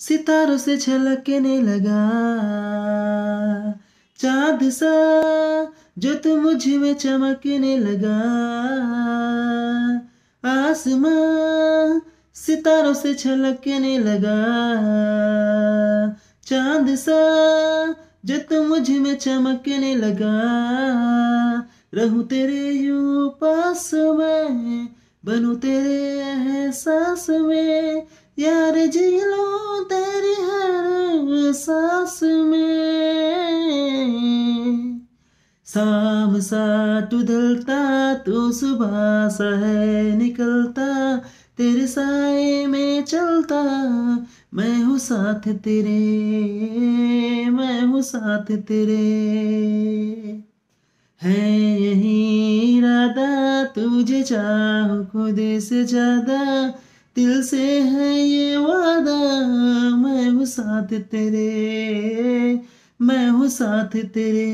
सितारों से छलकने लगा चांद सा जो तुम मुझ में चमकने लगा आसमां सितारों से छलकने लगा चांद सा जो तुम मुझ में चमकने लगा रहूं तेरे यूं पास में बनू तेरे एहसास में यार जी लो तेरी हर सांस में शाम सा तू दलता तो सुबह सा है निकलता तेरे साए में चलता मैं हूँ साथ तेरे मैं हूँ साथ तेरे है यही इरादा तुझे चाहूँ खुद से ज़्यादा दिल से है ये वादा मैं हूँ साथ तेरे मैं हूँ साथ तेरे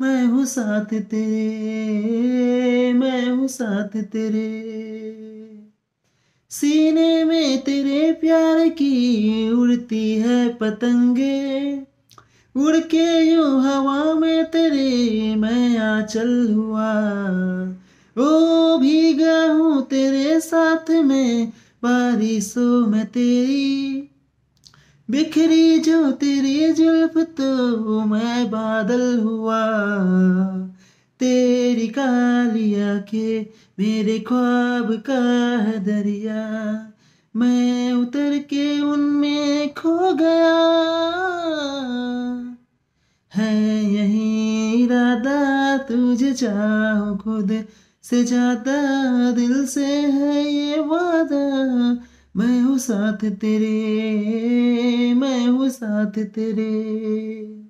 मैं हूँ साथ तेरे मैं हूँ साथ तेरे सीने में तेरे प्यार की उड़ती है पतंगे उड़ के यूं हवा में तेरे मैं चल हुआ ओ भी साथ में बारिशों में तेरी बिखरी जो तेरी जुल्फ तो मैं बादल हुआ तेरी कालिया के मेरे ख्वाब का है दरिया मैं उतर के उनमें खो गया है यही इरादा तुझे चाहो खुद से ज्यादा दिल से है ये वादा मैं हूँ साथ तेरे मैं हूँ साथ तेरे